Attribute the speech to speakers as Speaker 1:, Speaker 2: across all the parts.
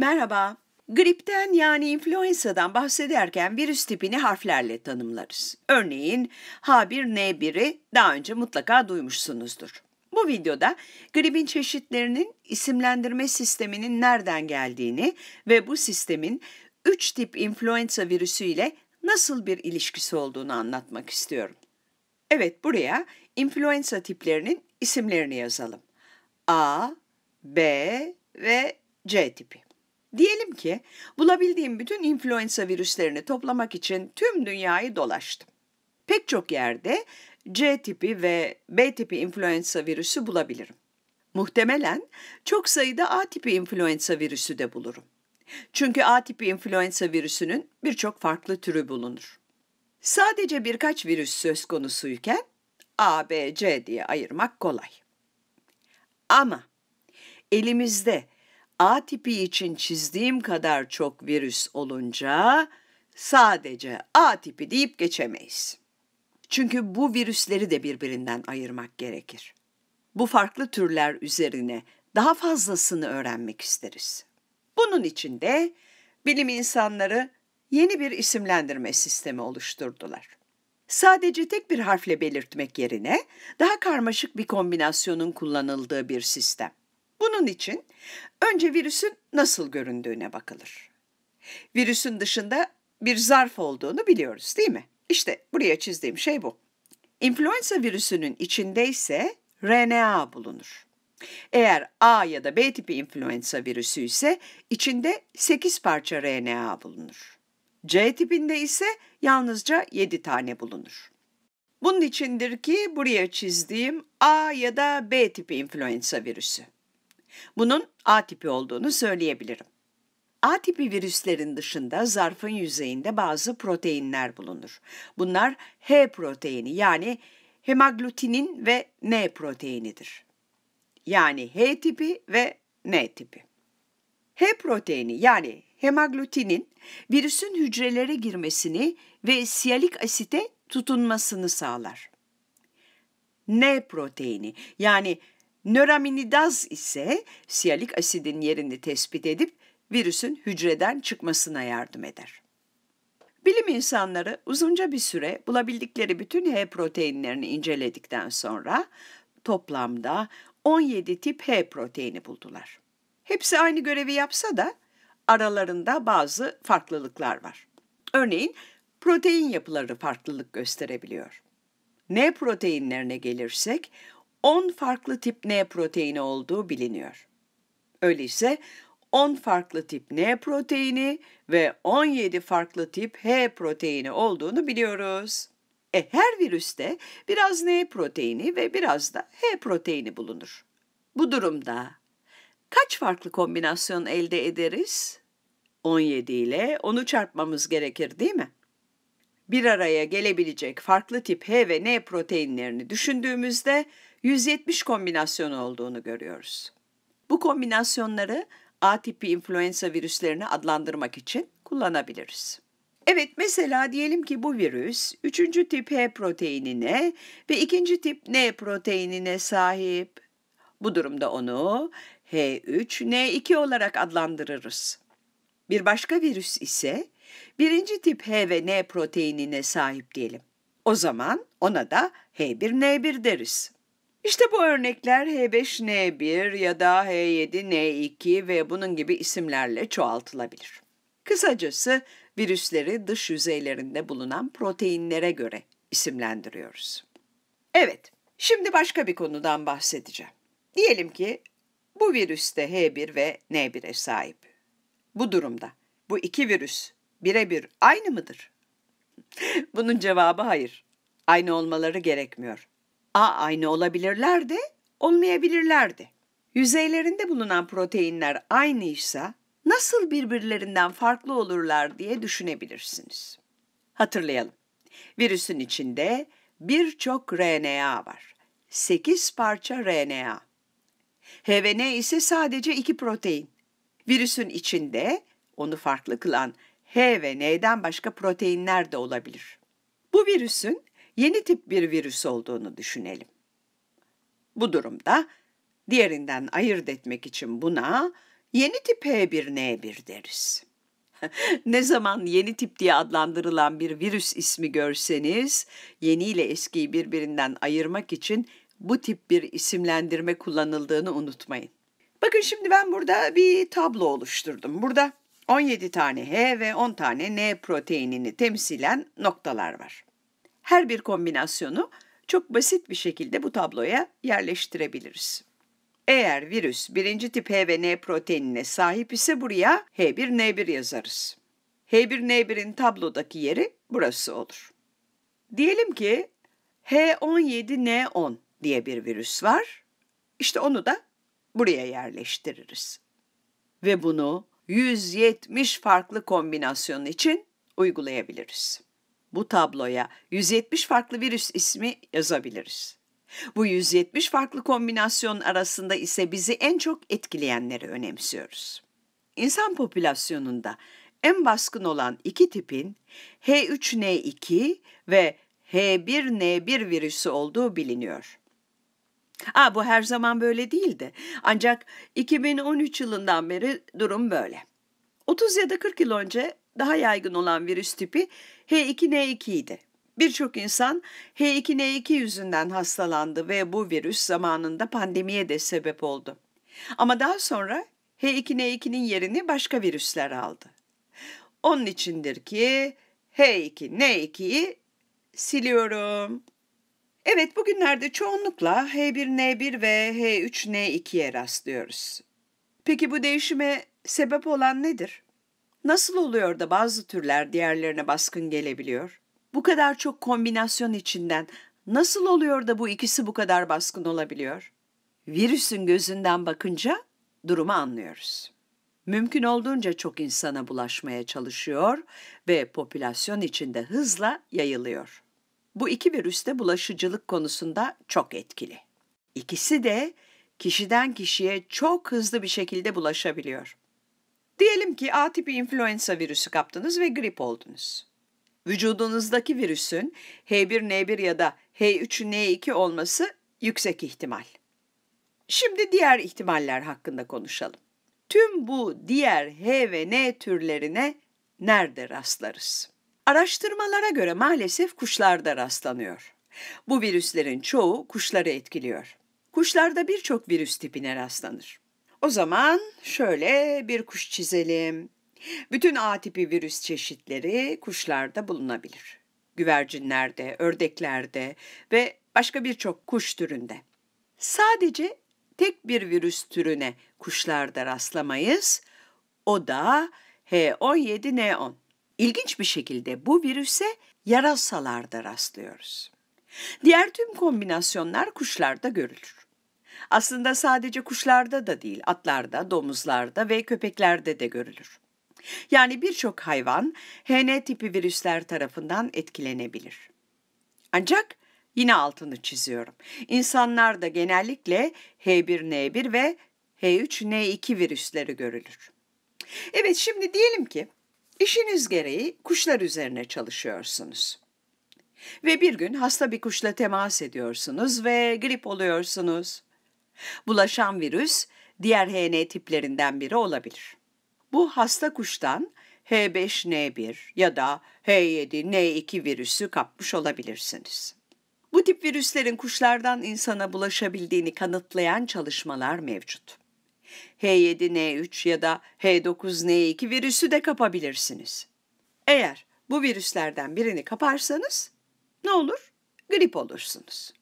Speaker 1: Merhaba. Gripten yani influenza'dan bahsederken virüs tipini harflerle tanımlarız. Örneğin H1N1'i daha önce mutlaka duymuşsunuzdur. Bu videoda gripin çeşitlerinin isimlendirme sisteminin nereden geldiğini ve bu sistemin 3 tip influenza virüsü ile nasıl bir ilişkisi olduğunu anlatmak istiyorum. Evet buraya influenza tiplerinin isimlerini yazalım. A, B ve C tipi. Diyelim ki bulabildiğim bütün influenza virüslerini toplamak için tüm dünyayı dolaştım. Pek çok yerde C tipi ve B tipi influenza virüsü bulabilirim. Muhtemelen çok sayıda A tipi influenza virüsü de bulurum. Çünkü A tipi influenza virüsünün birçok farklı türü bulunur. Sadece birkaç virüs söz konusuyken A, B, C diye ayırmak kolay. Ama elimizde A tipi için çizdiğim kadar çok virüs olunca sadece A tipi deyip geçemeyiz. Çünkü bu virüsleri de birbirinden ayırmak gerekir. Bu farklı türler üzerine daha fazlasını öğrenmek isteriz. Bunun için de bilim insanları yeni bir isimlendirme sistemi oluşturdular. Sadece tek bir harfle belirtmek yerine daha karmaşık bir kombinasyonun kullanıldığı bir sistem. Bunun için önce virüsün nasıl göründüğüne bakılır. Virüsün dışında bir zarf olduğunu biliyoruz değil mi? İşte buraya çizdiğim şey bu. İnfluenza virüsünün içinde ise RNA bulunur. Eğer A ya da B tipi influenza virüsü ise içinde 8 parça RNA bulunur. C tipinde ise yalnızca 7 tane bulunur. Bunun içindir ki buraya çizdiğim A ya da B tipi influenza virüsü. Bunun A tipi olduğunu söyleyebilirim. A tipi virüslerin dışında zarfın yüzeyinde bazı proteinler bulunur. Bunlar H proteini yani hemaglutinin ve N proteinidir. Yani H tipi ve N tipi. H proteini yani hemaglutinin virüsün hücrelere girmesini ve siyalik asite tutunmasını sağlar. N proteini yani Nöraminidaz ise siyalik asidin yerini tespit edip virüsün hücreden çıkmasına yardım eder. Bilim insanları uzunca bir süre bulabildikleri bütün H proteinlerini inceledikten sonra toplamda 17 tip H proteini buldular. Hepsi aynı görevi yapsa da aralarında bazı farklılıklar var. Örneğin protein yapıları farklılık gösterebiliyor. N proteinlerine gelirsek 10 farklı tip N proteini olduğu biliniyor. Öyleyse 10 farklı tip N proteini ve 17 farklı tip H proteini olduğunu biliyoruz. E her virüste biraz N proteini ve biraz da H proteini bulunur. Bu durumda kaç farklı kombinasyon elde ederiz? 17 ile 10'u çarpmamız gerekir değil mi? bir araya gelebilecek farklı tip H ve N proteinlerini düşündüğümüzde 170 kombinasyon olduğunu görüyoruz. Bu kombinasyonları A tipi influenza virüslerini adlandırmak için kullanabiliriz. Evet mesela diyelim ki bu virüs 3. tip H proteinine ve 2. tip N proteinine sahip. Bu durumda onu H3N2 olarak adlandırırız. Bir başka virüs ise Birinci tip H ve N proteinine sahip diyelim. O zaman ona da H1N1 deriz. İşte bu örnekler H5N1 ya da H7N2 ve bunun gibi isimlerle çoğaltılabilir. Kısacası virüsleri dış yüzeylerinde bulunan proteinlere göre isimlendiriyoruz. Evet, şimdi başka bir konudan bahsedeceğim. Diyelim ki bu virüste H1 ve N1'e sahip. Bu durumda bu iki virüs birebir aynı mıdır? Bunun cevabı hayır. Aynı olmaları gerekmiyor. A aynı olabilirler de olmayabilirler de. Yüzeylerinde bulunan proteinler aynı işse nasıl birbirlerinden farklı olurlar diye düşünebilirsiniz. Hatırlayalım. Virüsün içinde birçok RNA var. 8 parça RNA. HVN ise sadece 2 protein. Virüsün içinde onu farklı kılan H ve N'den başka proteinler de olabilir. Bu virüsün yeni tip bir virüs olduğunu düşünelim. Bu durumda diğerinden ayırt etmek için buna yeni tip H1N1 deriz. ne zaman yeni tip diye adlandırılan bir virüs ismi görseniz, yeni ile eskiyi birbirinden ayırmak için bu tip bir isimlendirme kullanıldığını unutmayın. Bakın şimdi ben burada bir tablo oluşturdum. Burada 17 tane H ve 10 tane N proteinini temsilen noktalar var. Her bir kombinasyonu çok basit bir şekilde bu tabloya yerleştirebiliriz. Eğer virüs birinci tip H ve N proteinine sahip ise buraya H1N1 yazarız. H1N1'in tablodaki yeri burası olur. Diyelim ki H17N10 diye bir virüs var. İşte onu da buraya yerleştiririz. Ve bunu 170 farklı kombinasyon için uygulayabiliriz. Bu tabloya 170 farklı virüs ismi yazabiliriz. Bu 170 farklı kombinasyon arasında ise bizi en çok etkileyenleri önemsiyoruz. İnsan popülasyonunda en baskın olan iki tipin H3N2 ve H1N1 virüsü olduğu biliniyor. Aa, bu her zaman böyle değildi. Ancak 2013 yılından beri durum böyle. 30 ya da 40 yıl önce daha yaygın olan virüs tipi H2N2 idi. Birçok insan H2N2 yüzünden hastalandı ve bu virüs zamanında pandemiye de sebep oldu. Ama daha sonra H2N2'nin yerini başka virüsler aldı. Onun içindir ki H2N2'yi siliyorum. Evet bugünlerde çoğunlukla H1N1 ve H3N2'ye rastlıyoruz. Peki bu değişime sebep olan nedir? Nasıl oluyor da bazı türler diğerlerine baskın gelebiliyor? Bu kadar çok kombinasyon içinden nasıl oluyor da bu ikisi bu kadar baskın olabiliyor? Virüsün gözünden bakınca durumu anlıyoruz. Mümkün olduğunca çok insana bulaşmaya çalışıyor ve popülasyon içinde hızla yayılıyor. Bu iki virüste bulaşıcılık konusunda çok etkili. İkisi de kişiden kişiye çok hızlı bir şekilde bulaşabiliyor. Diyelim ki A tipi influenza virüsü kaptınız ve grip oldunuz. Vücudunuzdaki virüsün H1N1 ya da H3N2 olması yüksek ihtimal. Şimdi diğer ihtimaller hakkında konuşalım. Tüm bu diğer H ve N türlerine nerede rastlarız? Araştırmalara göre maalesef kuşlarda rastlanıyor. Bu virüslerin çoğu kuşları etkiliyor. Kuşlarda birçok virüs tipine rastlanır. O zaman şöyle bir kuş çizelim. Bütün A tipi virüs çeşitleri kuşlarda bulunabilir. Güvercinlerde, ördeklerde ve başka birçok kuş türünde. Sadece tek bir virüs türüne kuşlarda rastlamayız. O da H17N10. İlginç bir şekilde bu virüse yarasalarda rastlıyoruz. Diğer tüm kombinasyonlar kuşlarda görülür. Aslında sadece kuşlarda da değil, atlarda, domuzlarda ve köpeklerde de görülür. Yani birçok hayvan HN tipi virüsler tarafından etkilenebilir. Ancak yine altını çiziyorum. İnsanlarda genellikle H1N1 ve H3N2 virüsleri görülür. Evet şimdi diyelim ki İşiniz gereği kuşlar üzerine çalışıyorsunuz. Ve bir gün hasta bir kuşla temas ediyorsunuz ve grip oluyorsunuz. Bulaşan virüs diğer HN tiplerinden biri olabilir. Bu hasta kuştan H5N1 ya da H7N2 virüsü kapmış olabilirsiniz. Bu tip virüslerin kuşlardan insana bulaşabildiğini kanıtlayan çalışmalar mevcut. H7N3 ya da H9N2 virüsü de kapabilirsiniz. Eğer bu virüslerden birini kaparsanız ne olur? Grip olursunuz.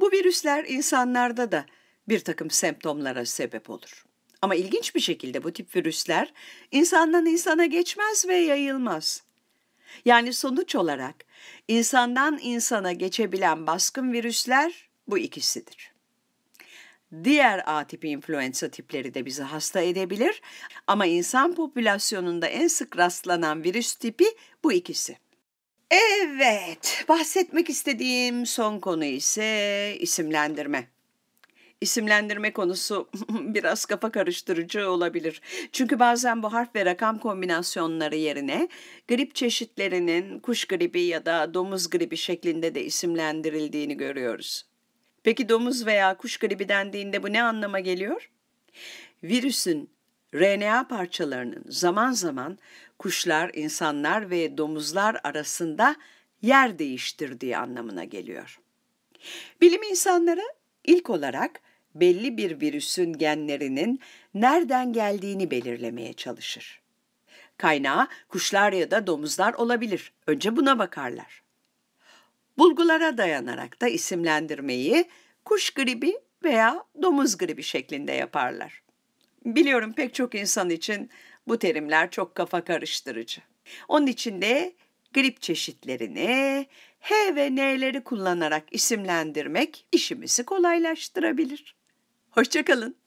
Speaker 1: Bu virüsler insanlarda da bir takım semptomlara sebep olur. Ama ilginç bir şekilde bu tip virüsler insandan insana geçmez ve yayılmaz. Yani sonuç olarak insandan insana geçebilen baskın virüsler bu ikisidir. Diğer A tipi influenza tipleri de bizi hasta edebilir ama insan popülasyonunda en sık rastlanan virüs tipi bu ikisi. Evet, bahsetmek istediğim son konu ise isimlendirme. İsimlendirme konusu biraz kafa karıştırıcı olabilir. Çünkü bazen bu harf ve rakam kombinasyonları yerine grip çeşitlerinin kuş gribi ya da domuz gribi şeklinde de isimlendirildiğini görüyoruz. Peki domuz veya kuş gribi dendiğinde bu ne anlama geliyor? Virüsün RNA parçalarının zaman zaman kuşlar, insanlar ve domuzlar arasında yer değiştirdiği anlamına geliyor. Bilim insanları ilk olarak belli bir virüsün genlerinin nereden geldiğini belirlemeye çalışır. Kaynağı kuşlar ya da domuzlar olabilir. Önce buna bakarlar. Bulgulara dayanarak da isimlendirmeyi kuş gribi veya domuz gribi şeklinde yaparlar. Biliyorum pek çok insan için bu terimler çok kafa karıştırıcı. Onun için de grip çeşitlerini H ve N'leri kullanarak isimlendirmek işimizi kolaylaştırabilir. Hoşçakalın.